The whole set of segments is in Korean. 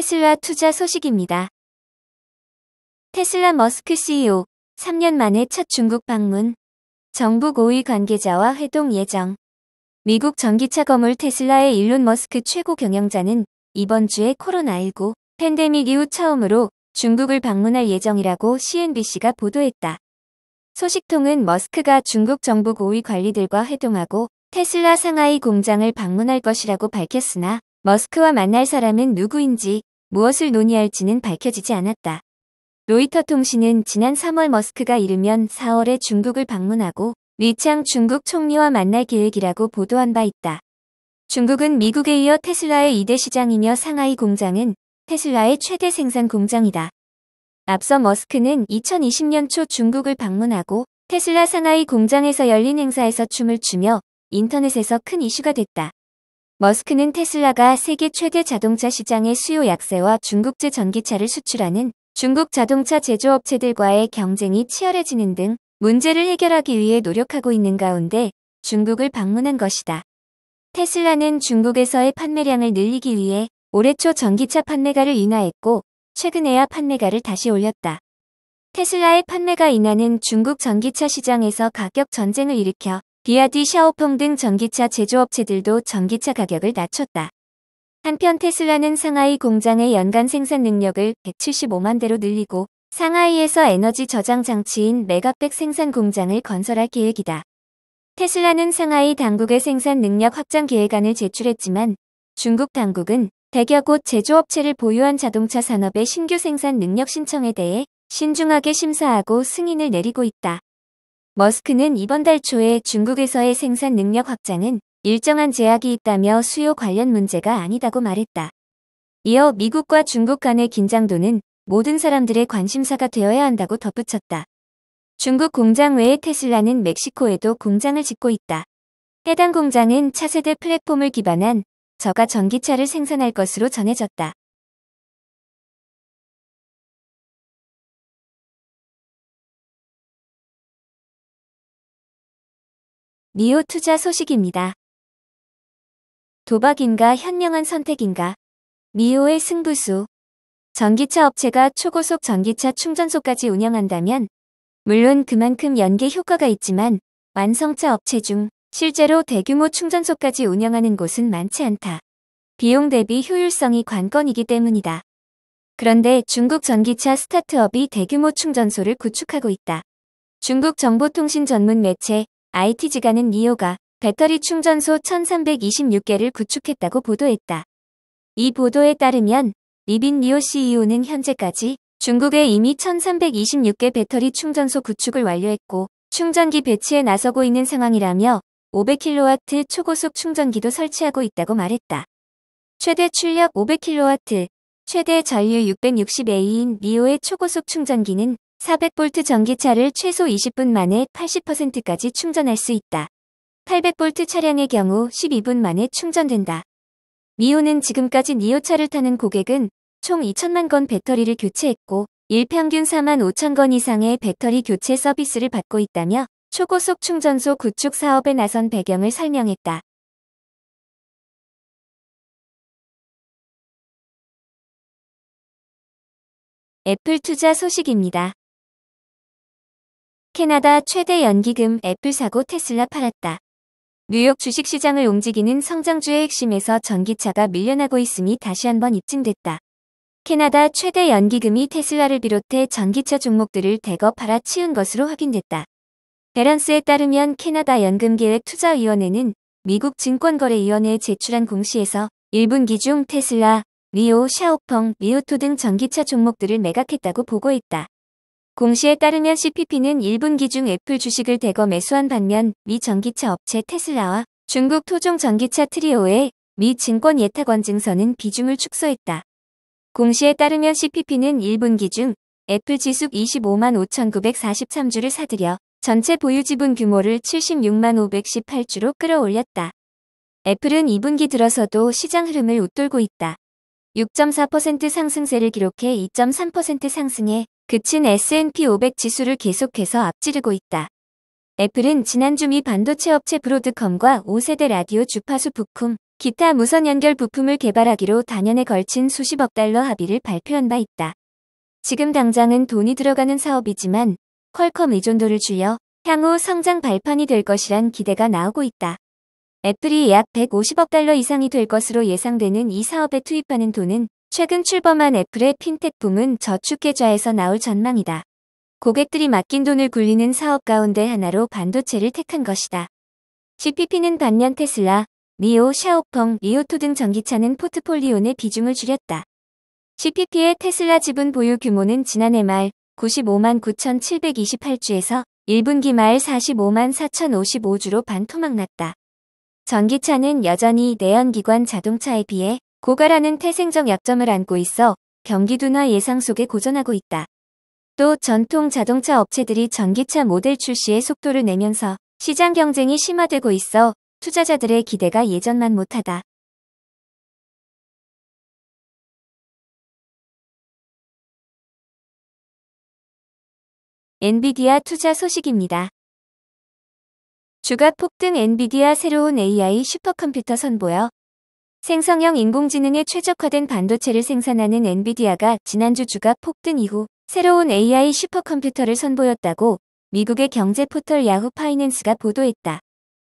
테슬라 투자 소식입니다. 테슬라 머스크 CEO, 3년 만에 첫 중국 방문, 정부 고위 관계자와 회동 예정. 미국 전기차 건물 테슬라의 일론 머스크 최고 경영자는 이번 주에 코로나19 팬데믹 이후 처음으로 중국을 방문할 예정이라고 CNBC가 보도했다. 소식통은 머스크가 중국 정부 고위 관리들과 회동하고 테슬라 상하이 공장을 방문할 것이라고 밝혔으나 머스크와 만날 사람은 누구인지 무엇을 논의할지는 밝혀지지 않았다. 로이터 통신은 지난 3월 머스크가 이르면 4월에 중국을 방문하고 리창 중국 총리와 만날 계획이라고 보도한 바 있다. 중국은 미국에 이어 테슬라의 2대 시장이며 상하이 공장은 테슬라의 최대 생산 공장이다. 앞서 머스크는 2020년 초 중국을 방문하고 테슬라 상하이 공장에서 열린 행사에서 춤을 추며 인터넷에서 큰 이슈가 됐다. 머스크는 테슬라가 세계 최대 자동차 시장의 수요 약세와 중국제 전기차를 수출하는 중국 자동차 제조업체들과의 경쟁이 치열해지는 등 문제를 해결하기 위해 노력하고 있는 가운데 중국을 방문한 것이다. 테슬라는 중국에서의 판매량을 늘리기 위해 올해 초 전기차 판매가를 인하했고 최근에야 판매가를 다시 올렸다. 테슬라의 판매가 인하는 중국 전기차 시장에서 가격 전쟁을 일으켜 비아디 샤오펑 등 전기차 제조업체들도 전기차 가격을 낮췄다. 한편 테슬라는 상하이 공장의 연간 생산 능력을 175만 대로 늘리고 상하이에서 에너지 저장 장치인 메가백 생산 공장을 건설할 계획이다. 테슬라는 상하이 당국의 생산 능력 확장 계획안을 제출했지만 중국 당국은 대여 곳 제조업체를 보유한 자동차 산업의 신규 생산 능력 신청에 대해 신중하게 심사하고 승인을 내리고 있다. 머스크는 이번 달 초에 중국에서의 생산 능력 확장은 일정한 제약이 있다며 수요 관련 문제가 아니다고 말했다. 이어 미국과 중국 간의 긴장도는 모든 사람들의 관심사가 되어야 한다고 덧붙였다. 중국 공장 외에 테슬라는 멕시코에도 공장을 짓고 있다. 해당 공장은 차세대 플랫폼을 기반한 저가 전기차를 생산할 것으로 전해졌다. 미호 투자 소식입니다. 도박인가 현명한 선택인가? 미호의 승부수. 전기차 업체가 초고속 전기차 충전소까지 운영한다면 물론 그만큼 연계 효과가 있지만 완성차 업체 중 실제로 대규모 충전소까지 운영하는 곳은 많지 않다. 비용 대비 효율성이 관건이기 때문이다. 그런데 중국 전기차 스타트업이 대규모 충전소를 구축하고 있다. 중국 정보통신 전문 매체 IT지가는 니오가 배터리 충전소 1326개를 구축했다고 보도했다. 이 보도에 따르면 리빈 니오 CEO는 현재까지 중국에 이미 1326개 배터리 충전소 구축을 완료했고 충전기 배치에 나서고 있는 상황이라며 500kW 초고속 충전기도 설치하고 있다고 말했다. 최대 출력 500kW, 최대 전류 660A인 리오의 초고속 충전기는 400V 전기차를 최소 20분 만에 80%까지 충전할 수 있다. 800V 차량의 경우 12분 만에 충전된다. 미오는 지금까지 니오차를 타는 고객은 총 2천만 건 배터리를 교체했고 일평균 4만 5천 건 이상의 배터리 교체 서비스를 받고 있다며 초고속 충전소 구축 사업에 나선 배경을 설명했다. 애플 투자 소식입니다. 캐나다 최대 연기금 애플 사고 테슬라 팔았다. 뉴욕 주식시장을 움직이는 성장주의 핵심에서 전기차가 밀려나고 있음이 다시 한번 입증됐다. 캐나다 최대 연기금이 테슬라를 비롯해 전기차 종목들을 대거 팔아치운 것으로 확인됐다. 베란스에 따르면 캐나다 연금계획 투자위원회는 미국 증권거래위원회에 제출한 공시에서 1분기 중 테슬라, 리오, 샤오펑, 리오토등 전기차 종목들을 매각했다고 보고했다. 공시에 따르면 CPP는 1분기 중 애플 주식을 대거 매수한 반면 미 전기차 업체 테슬라와 중국 토종 전기차 트리오의 미 증권 예탁 원증서는 비중을 축소했다. 공시에 따르면 CPP는 1분기 중 애플 지수 25만 5,943주를 사들여 전체 보유 지분 규모를 76만 518주로 끌어올렸다. 애플은 2분기 들어서도 시장 흐름을 웃돌고 있다. 6.4% 상승세를 기록해 2.3% 상승해 그친 S&P 500 지수를 계속해서 앞지르고 있다. 애플은 지난주 미 반도체 업체 브로드컴과 5세대 라디오 주파수 부품, 기타 무선 연결 부품을 개발하기로 단연에 걸친 수십억 달러 합의를 발표한 바 있다. 지금 당장은 돈이 들어가는 사업이지만 퀄컴 의존도를 줄여 향후 성장 발판이 될 것이란 기대가 나오고 있다. 애플이 약 150억 달러 이상이 될 것으로 예상되는 이 사업에 투입하는 돈은 최근 출범한 애플의 핀텍 붐은 저축계좌에서 나올 전망이다. 고객들이 맡긴 돈을 굴리는 사업 가운데 하나로 반도체를 택한 것이다. GPP는 반면 테슬라, 미오, 샤오펑, 리오토 등 전기차는 포트폴리오 내 비중을 줄였다. GPP의 테슬라 지분 보유 규모는 지난해 말 95만 9,728주에서 1분기 말 45만 4,055주로 반토막났다. 전기차는 여전히 내연기관 자동차에 비해 고가라는 태생적 약점을 안고 있어 경기 둔화 예상 속에 고전하고 있다. 또 전통 자동차 업체들이 전기차 모델 출시에 속도를 내면서 시장 경쟁이 심화되고 있어 투자자들의 기대가 예전만 못하다. 엔비디아 투자 소식입니다. 주가 폭등 엔비디아 새로운 AI 슈퍼컴퓨터 선보여 생성형 인공지능에 최적화된 반도체를 생산하는 엔비디아가 지난주 주가 폭등 이후 새로운 AI 슈퍼컴퓨터를 선보였다고 미국의 경제 포털 야후 파이낸스가 보도했다.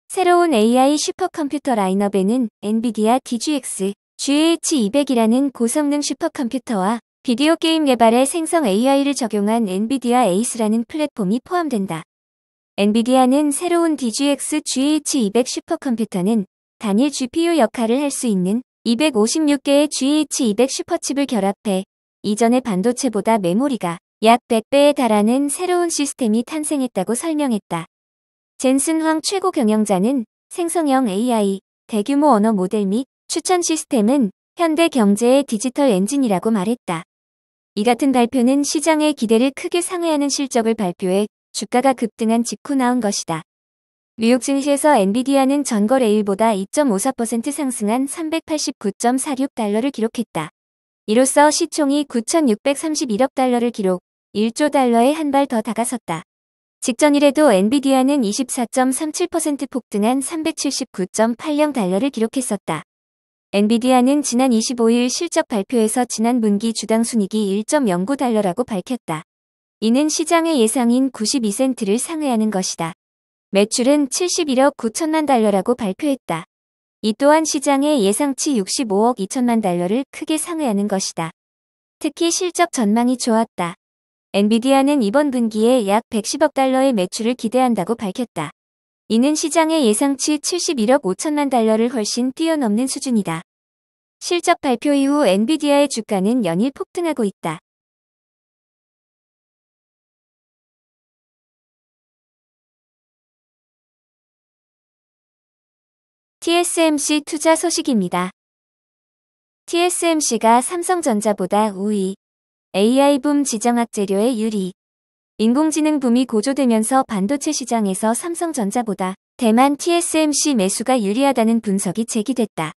새로운 AI 슈퍼컴퓨터 라인업에는 엔비디아 DGX, GH200이라는 고성능 슈퍼컴퓨터와 비디오 게임 개발에 생성 AI를 적용한 엔비디아 에이스라는 플랫폼이 포함된다. 엔비디아는 새로운 DGX GH200 슈퍼컴퓨터는 단일 GPU 역할을 할 수 있는 256개의 GH200 슈퍼칩을 결합해 이전의 반도체보다 메모리가 약 100배에 달하는 새로운 시스템이 탄생했다고 설명했다. 젠슨 황 최고 경영자는 생성형 AI, 대규모 언어 모델 및 추천 시스템은 현대 경제의 디지털 엔진이라고 말했다. 이 같은 발표는 시장의 기대를 크게 상회하는 실적을 발표해 주가가 급등한 직후 나온 것이다. 뉴욕 증시에서 엔비디아는 전거 레일보다 2.54% 상승한 389.46달러를 기록했다. 이로써 시총이 9,631억 달러를 기록, 1조 달러에 한 발 더 다가섰다. 직전일에도 엔비디아는 24.37% 폭등한 379.80달러를 기록했었다. 엔비디아는 지난 25일 실적 발표에서 지난 분기 주당 순이익이 1.09달러라고 밝혔다. 이는 시장의 예상인 92센트를 상회하는 것이다. 매출은 71억 9천만 달러라고 발표했다. 이 또한 시장의 예상치 65억 2천만 달러를 크게 상회하는 것이다. 특히 실적 전망이 좋았다. 엔비디아는 이번 분기에 약 110억 달러의 매출을 기대한다고 밝혔다. 이는 시장의 예상치 71억 5천만 달러를 훨씬 뛰어넘는 수준이다. 실적 발표 이후 엔비디아의 주가는 연일 폭등하고 있다. TSMC 투자 소식입니다. TSMC가 삼성전자보다 우위, AI 붐 지정학 재료의 유리, 인공지능 붐이 고조되면서 반도체 시장에서 삼성전자보다 대만 TSMC 매수가 유리하다는 분석이 제기됐다.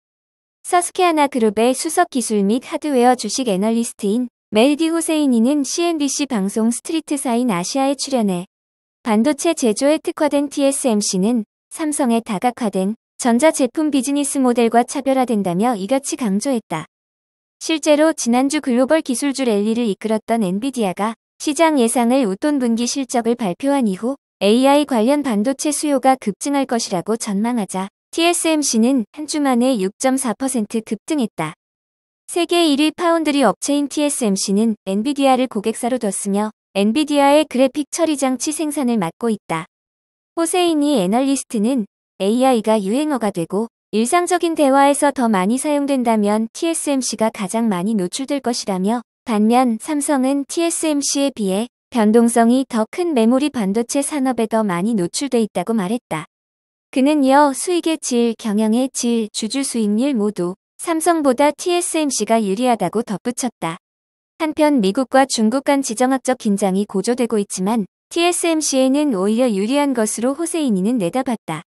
서스케아나 그룹의 수석 기술 및 하드웨어 주식 애널리스트인 멜디 호세인이는 CNBC 방송 스트리트 사인 아시아에 출연해 반도체 제조에 특화된 TSMC는 삼성의 다각화된 전자제품 비즈니스 모델과 차별화된다며 이같이 강조했다. 실제로 지난주 글로벌 기술주 랠리를 이끌었던 엔비디아가 시장 예상을 웃돈 분기 실적을 발표한 이후 AI 관련 반도체 수요가 급증할 것이라고 전망하자 TSMC는 한 주 만에 6.4% 급등했다. 세계 1위 파운드리 업체인 TSMC는 엔비디아를 고객사로 뒀으며 엔비디아의 그래픽 처리 장치 생산을 맡고 있다. 호세이니 애널리스트는 AI가 유행어가 되고 일상적인 대화에서 더 많이 사용된다면 TSMC가 가장 많이 노출될 것이라며 반면 삼성은 TSMC에 비해 변동성이 더 큰 메모리 반도체 산업에 더 많이 노출돼 있다고 말했다. 그는 이어 수익의 질, 경영의 질, 주주 수익률 모두 삼성보다 TSMC가 유리하다고 덧붙였다. 한편 미국과 중국 간 지정학적 긴장이 고조되고 있지만 TSMC에는 오히려 유리한 것으로 호세이니는 내다봤다.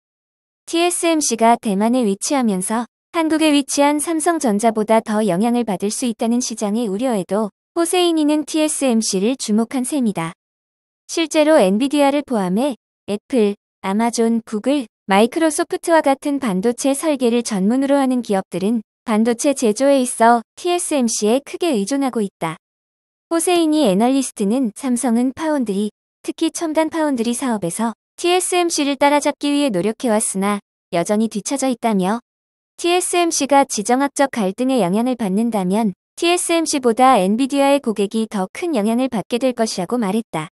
TSMC가 대만에 위치하면서 한국에 위치한 삼성전자보다 더 영향을 받을 수 있다는 시장의 우려에도 호세인이는 TSMC를 주목한 셈이다. 실제로 엔비디아를 포함해 애플, 아마존, 구글, 마이크로소프트와 같은 반도체 설계를 전문으로 하는 기업들은 반도체 제조에 있어 TSMC에 크게 의존하고 있다. 호세인이 애널리스트는 삼성은 파운드리, 특히 첨단 파운드리 사업에서 TSMC를 따라잡기 위해 노력해왔으나 여전히 뒤처져 있다며 TSMC가 지정학적 갈등에 영향을 받는다면 TSMC보다 엔비디아의 고객이 더 큰 영향을 받게 될 것이라고 말했다.